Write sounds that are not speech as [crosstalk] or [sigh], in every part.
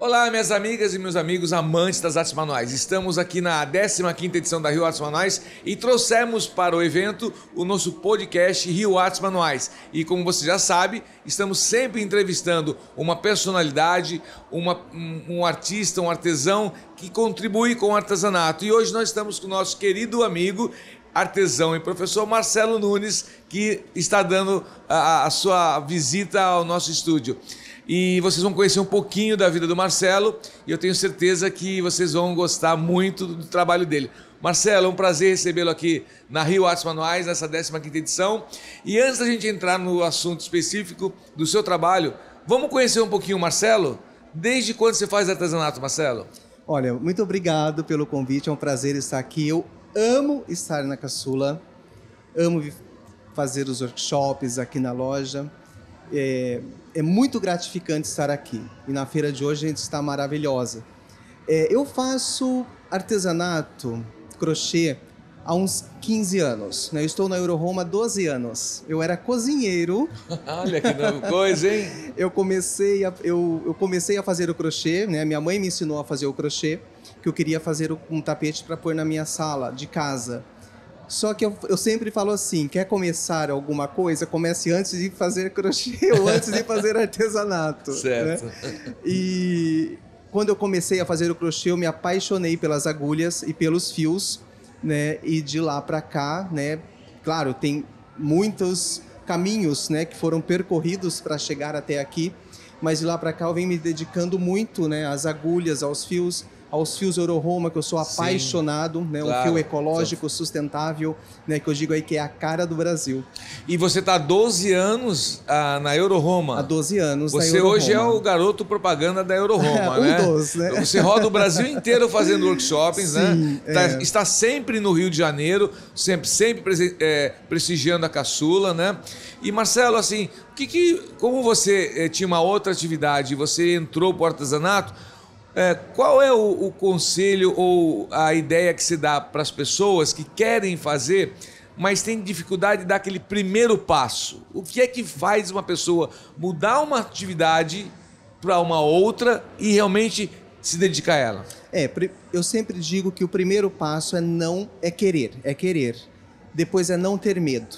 Olá, minhas amigas e meus amigos amantes das artes manuais. Estamos aqui na 15ª edição da Rio Artes Manuais e trouxemos para o evento o nosso podcast Rio Artes Manuais. E como você já sabe, estamos sempre entrevistando uma personalidade, uma, um artista, um artesão que contribui com o artesanato. E hoje nós estamos com o nosso querido amigo artesão e professor Marcelo Nunes, que está dando a, a sua visita ao nosso estúdio e vocês vão conhecer um pouquinho da vida do Marcelo e eu tenho certeza que vocês vão gostar muito do trabalho dele. Marcelo, é um prazer recebê-lo aqui na Rio Artes Manuais, nessa 15ª edição. E antes da gente entrar no assunto específico do seu trabalho, vamos conhecer um pouquinho o Marcelo? Desde quando você faz artesanato, Marcelo? Olha, muito obrigado pelo convite, é um prazer estar aqui. Eu amo estar na Caçula, amo fazer os workshops aqui na loja. É, é muito gratificante estar aqui. E na feira de hoje a gente está maravilhosa. É, eu faço artesanato, crochê, há uns 15 anos. Né? Eu estou na Euroroma há 12 anos. Eu era cozinheiro. [laughs] Olha que nova coisa, hein? eu, comecei a, eu, eu, comecei a fazer o crochê, né? Minha mãe me ensinou a fazer o crochê, que eu queria fazer um tapete para pôr na minha sala de casa. Só que eu, eu sempre falo assim: quer começar alguma coisa? Comece antes de fazer crochê [laughs] ou antes de fazer artesanato. Né? Certo. Né? E quando eu comecei a fazer o crochê, eu me apaixonei pelas agulhas e pelos fios, né? E de lá para cá, né? Claro, tem muitos caminhos, né, que foram percorridos para chegar até aqui, mas de lá para cá eu venho me dedicando muito, né, às agulhas, aos fios, aos fios Euroroma, que eu sou apaixonado, Sim, né? Claro. fio ecológico, sustentável, né? Que eu digo aí que é a cara do Brasil. E você está há 12 anos ah, na Euroroma. Há 12 anos Você hoje é o garoto propaganda da Euroroma, [laughs] um né? Dos, né? Você roda o Brasil inteiro fazendo workshops, né? Tá, é. Está sempre no Rio de Janeiro, sempre, sempre é, prestigiando a caçula, né? E Marcelo, assim, que, que como você eh, tinha uma outra atividade, você entrou para o artesanato, é, qual é o, o conselho ou a ideia que se dá para as pessoas que querem fazer, mas têm dificuldade de dar aquele primeiro passo? O que é que faz uma pessoa mudar uma atividade para uma outra e realmente se dedicar a ela? É, eu sempre digo que o primeiro passo é não é querer, é querer. Depois é não ter medo.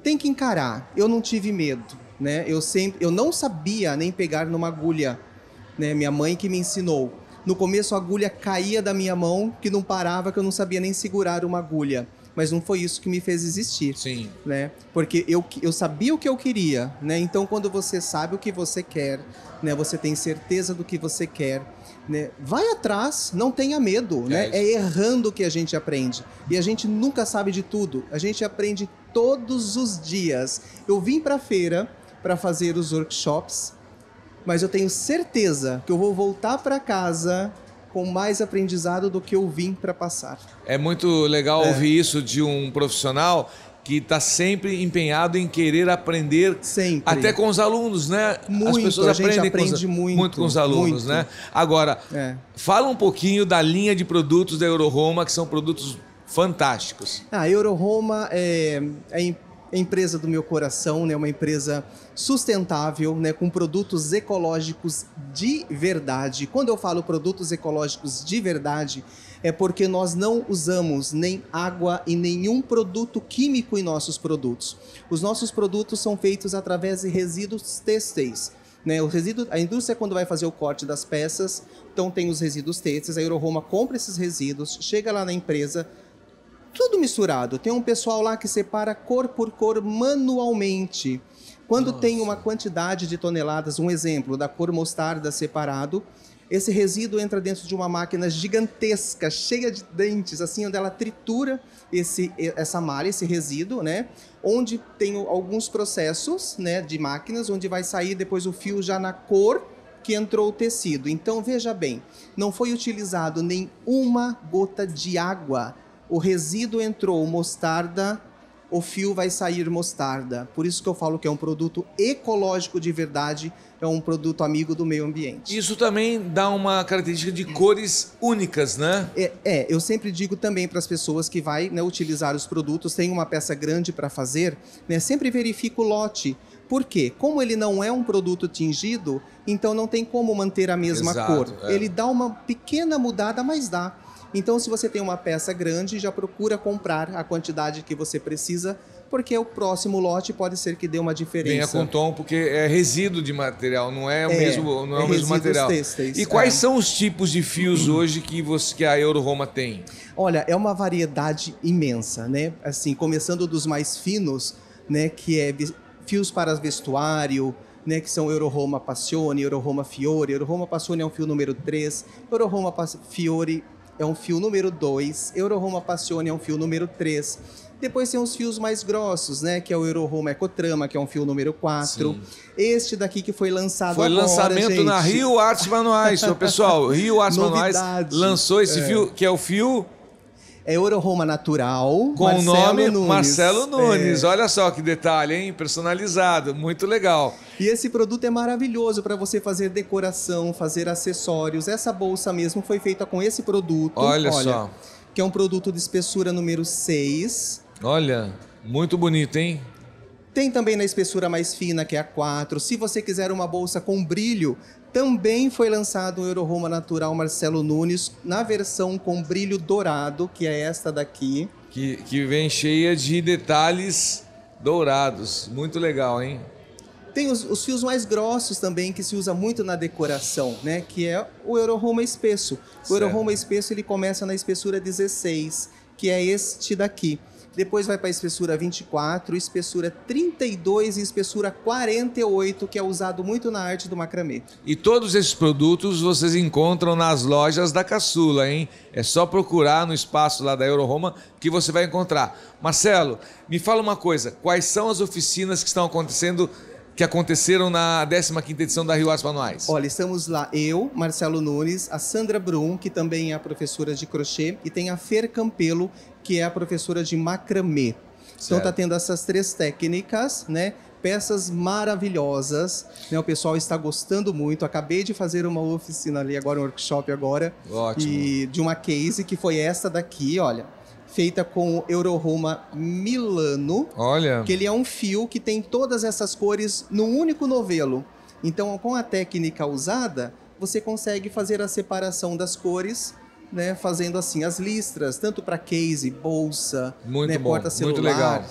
Tem que encarar. Eu não tive medo, né? Eu sempre, eu não sabia nem pegar numa agulha né? Minha mãe que me ensinou. No começo a agulha caía da minha mão, que não parava, que eu não sabia nem segurar uma agulha. Mas não foi isso que me fez existir. Sim. Né? Porque eu, eu sabia o que eu queria, né? Então quando você sabe o que você quer, né? Você tem certeza do que você quer, né? Vai atrás, não tenha medo, é né? É errando que a gente aprende. E a gente nunca sabe de tudo. A gente aprende todos os dias. Eu vim para a feira para fazer os workshops mas eu tenho certeza que eu vou voltar para casa com mais aprendizado do que eu vim para passar. É muito legal é. ouvir isso de um profissional que está sempre empenhado em querer aprender, sempre. até com os alunos, né? Muito, As pessoas a gente aprendem aprende com os, muito, né? muito com os alunos, muito. né? Agora, é. fala um pouquinho da linha de produtos da Euroroma, que são produtos fantásticos. Ah, a Euroroma é, é empresa do meu coração, né? Uma empresa sustentável, né? Com produtos ecológicos de verdade. Quando eu falo produtos ecológicos de verdade, é porque nós não usamos nem água e nenhum produto químico em nossos produtos. Os nossos produtos são feitos através de resíduos têxteis. Né, o resíduo, a indústria, quando vai fazer o corte das peças, então tem os resíduos têxteis, a Euroroma compra esses resíduos, chega lá na empresa, tudo misturado. Tem um pessoal lá que separa cor por cor manualmente. Quando Nossa. tem uma quantidade de toneladas, um exemplo, da cor mostarda separado, esse resíduo entra dentro de uma máquina gigantesca, cheia de dentes, assim, onde ela tritura esse, essa malha, esse resíduo, né? Onde tem alguns processos, né, de máquinas, onde vai sair depois o fio já na cor que entrou o tecido. Então, veja bem, não foi utilizado nem uma gota de água o resíduo entrou mostarda, o fio vai sair mostarda. Por isso que eu falo que é um produto ecológico de verdade, é um produto amigo do meio ambiente. Isso também dá uma característica de cores únicas, né? É, é eu sempre digo também para as pessoas que vai né, utilizar os produtos, tem uma peça grande para fazer, né, sempre verifica o lote. Por quê? Como ele não é um produto tingido, então não tem como manter a mesma Exato, cor. É. Ele dá uma pequena mudada, mas dá. Então, se você tem uma peça grande, já procura comprar a quantidade que você precisa, porque o próximo lote pode ser que dê uma diferença. Venha com tom, porque é resíduo de material, não é o é, mesmo, não é, é o mesmo material. Têxteis, e quais é. são os tipos de fios hoje que, você, que a Euroroma tem? Olha, é uma variedade imensa, né? Assim, começando dos mais finos, né, que é fios para vestuário, né, que são Euroroma Passione, Euroroma Fiore. Euroroma Passione é um fio número 3, Euroroma Fiore é um fio número 2, Eurohome Passione é um fio número 3. Depois tem os fios mais grossos, né? Que é o Eurohome Ecotrama, que é um fio número 4. Este daqui que foi lançado foi agora, lançamento gente. na Rio Artes Manuais, pessoal. Rio Artes [laughs] Manuais lançou esse é. fio, que é o fio é Ororoma Natural. Com Marcelo o nome Nunes. Marcelo Nunes. É. Olha só que detalhe, hein? Personalizado. Muito legal. E esse produto é maravilhoso para você fazer decoração, fazer acessórios. Essa bolsa mesmo foi feita com esse produto. Olha, olha só. Que é um produto de espessura número 6. Olha, muito bonito, hein? Tem também na espessura mais fina, que é a 4. Se você quiser uma bolsa com brilho, também foi lançado um Euroroma Natural Marcelo Nunes na versão com brilho dourado, que é esta daqui. Que, que vem cheia de detalhes dourados. Muito legal, hein? Tem os, os, fios mais grossos também, que se usa muito na decoração, né? Que é o Euroroma espesso. O Euroroma espesso, ele começa na espessura 16, que é este daqui. Depois vai para a espessura 24, espessura 32 e espessura 48, que é usado muito na arte do macramê. E todos esses produtos vocês encontram nas lojas da Caçula, hein? É só procurar no espaço lá da Euroroma que você vai encontrar. Marcelo, me fala uma coisa, quais são as oficinas que estão acontecendo que aconteceram na 15ª edição da Rio Artes Manuais? Olha, estamos lá eu, Marcelo Nunes, a Sandra Brum, que também é professora de crochê, e tem a Fer Campelo, que é a professora de macramê. Certo. Então tá tendo essas três técnicas, né? Peças maravilhosas, né? O pessoal está gostando muito. Acabei de fazer uma oficina ali agora, um workshop agora, Ótimo. e de uma case que foi essa daqui, olha feita com Euroroma Milano. Olha. Que ele é um fio que tem todas essas cores num único novelo. Então, com a técnica usada, você consegue fazer a separação das cores né, fazendo assim as listras, tanto para case, bolsa, muito né, bom, porta celular, muito legal.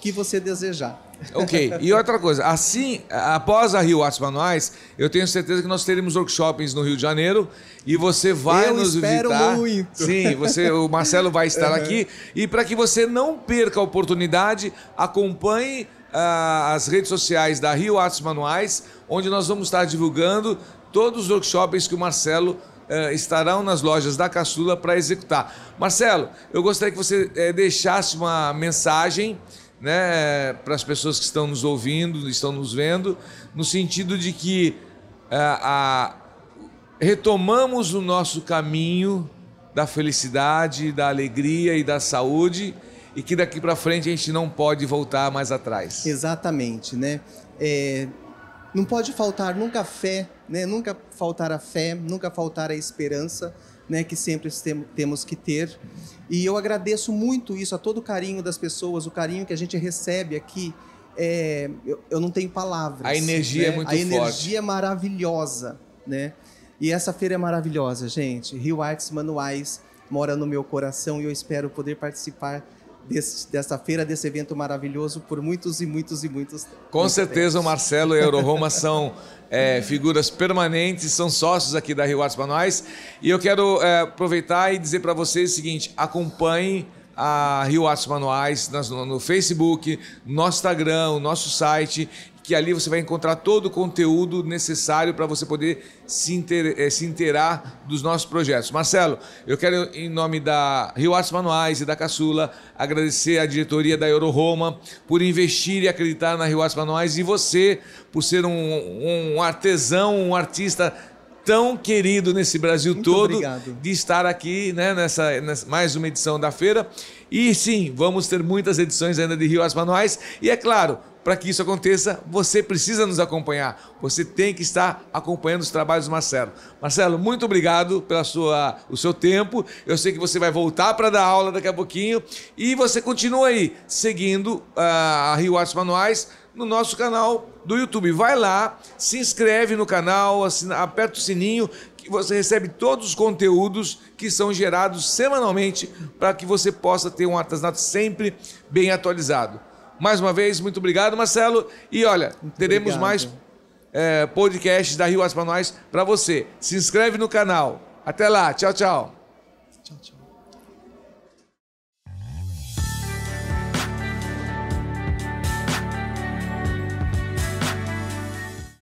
que você desejar. Ok, e [laughs] outra coisa, assim, após a Rio Artes Manuais, eu tenho certeza que nós teremos workshops no Rio de Janeiro e você vai eu nos espero visitar. muito. Sim, você, o Marcelo vai estar uhum. aqui e para que você não perca a oportunidade, acompanhe uh, as redes sociais da Rio Artes Manuais, onde nós vamos estar divulgando todos os workshops que o Marcelo eh, estarão nas lojas da Caçula para executar. Marcelo, eu gostaria que você eh, deixasse uma mensagem né, para as pessoas que estão nos ouvindo, estão nos vendo, no sentido de que eh, retomamos o nosso caminho da felicidade, da alegria e da saúde e que daqui para frente a gente não pode voltar mais atrás. Exatamente, né? É, não pode faltar nunca a fé, né? nunca faltar a fé, nunca faltar a esperança né? que sempre temos que ter. E eu agradeço muito isso, a todo o carinho das pessoas, o carinho que a gente recebe aqui. É, eu, eu, não tenho palavras. A energia é né? é muito forte. A energia é maravilhosa, né? E essa feira é maravilhosa, gente. Rio Artes Manuais mora no meu coração e eu espero poder participar desse, dessa feira, desse evento maravilhoso por muitos e muitos e muitos. Com certeza o Marcelo e a Euroroma são é, figuras permanentes, são sócios aqui da Rio Artes Manuais. E eu quero é, aproveitar e dizer para vocês o seguinte: acompanhem a Rio Artes Manuais no Facebook, no Instagram, o nosso site que ali você vai encontrar todo o conteúdo necessário para você poder eh, se, inteirar dos nossos projetos. Marcelo, eu quero, em nome da Rio Artes Manuais e da Caçula, agradecer à diretoria da Euro Roma por investir e acreditar na Rio Artes Manuais e você por ser um, um artesão, um artista tão querido nesse Brasil Muito todo obrigado. de estar aqui né, nessa, nessa, mais uma edição da feira. E sim, vamos ter muitas edições ainda de Rio As Manuais. E é claro, para que isso aconteça, você precisa nos acompanhar. Você tem que estar acompanhando os trabalhos do Marcelo. Marcelo, muito obrigado pela sua, o seu tempo. Eu sei que você vai voltar para dar aula daqui a pouquinho e você continua aí seguindo uh, a Rio Artes Manuais no nosso canal do YouTube. Vai lá, se inscreve no canal, assina, aperta o sininho que você recebe todos os conteúdos que são gerados semanalmente para que você possa ter um artesanato sempre bem atualizado. Mais uma vez, muito obrigado, Marcelo. E olha, muito teremos obrigado. mais é, podcasts da Rio Aspas para você. Se inscreve no canal. Até lá. Tchau, tchau. Tchau, tchau.